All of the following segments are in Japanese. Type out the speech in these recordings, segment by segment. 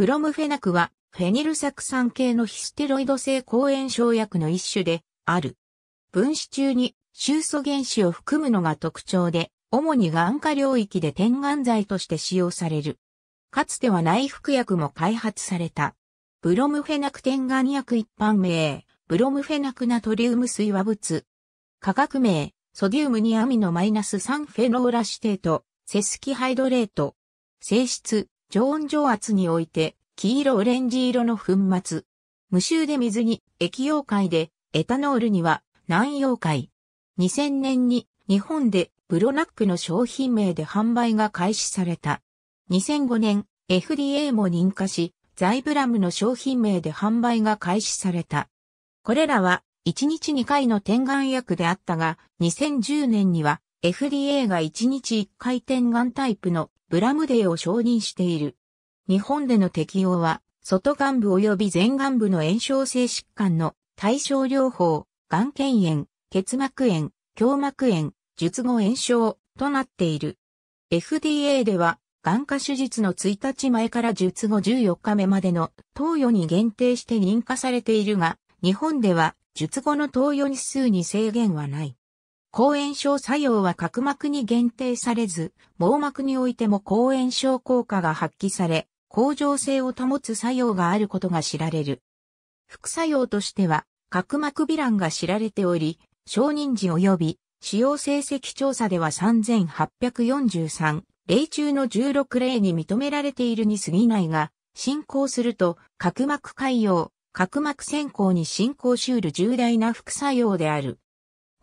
ブロムフェナクは、フェニル酢酸系のヒステロイド性抗炎症薬の一種で、ある。分子中に、臭素原子を含むのが特徴で、主に眼科領域で点眼剤として使用される。かつては内服薬も開発された。ブロムフェナク点眼薬一般名、ブロムフェナクナトリウム水和物。化学名、ソディウムにアミノマイナス3フェノーラシテート、セスキハイドレート。性質、常温蒸圧において、黄色オレンジ色の粉末。無臭で水に、液溶解で、エタノールには、軟溶解。2000年に、日本で、ブロナックの商品名で販売が開始された。2005年、FDA も認可し、ザイブラムの商品名で販売が開始された。これらは、1日2回の点眼薬であったが、2010年には、FDA が1日1回点眼タイプのブラムデーを承認している。日本での適用は、外眼部及び前眼部の炎症性疾患の対症療法、眼腱炎、結膜炎、胸膜炎、術後炎症となっている。FDA では、眼科手術の1日前から術後14日目までの投与に限定して認可されているが、日本では術後の投与日数に制限はない。抗炎症作用は角膜に限定されず、網膜においても抗炎症効果が発揮され、向上性を保つ作用があることが知られる。副作用としては、角膜ビランが知られており、承認時及び使用成績調査では3843例中の16例に認められているに過ぎないが、進行すると角膜潰瘍、角膜先行に進行しうる重大な副作用である。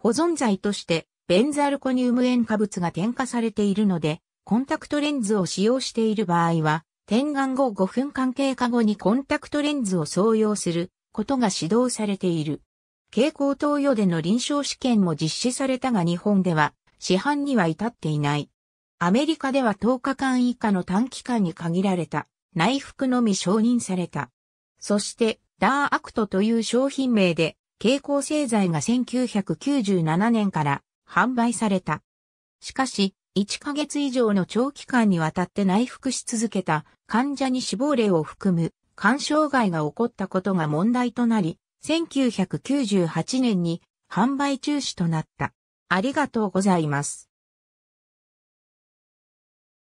保存剤として、ベンザルコニウム塩化物が添加されているので、コンタクトレンズを使用している場合は、点眼後5分間経過後にコンタクトレンズを装用することが指導されている。蛍光投与での臨床試験も実施されたが日本では市販には至っていない。アメリカでは10日間以下の短期間に限られた内服のみ承認された。そして、ダーアクトという商品名で蛍光製剤が1997年から販売された。しかし、1ヶ月以上の長期間にわたって内服し続けた患者に死亡例を含む肝障害が起こったことが問題となり、1998年に販売中止となった。ありがとうございます。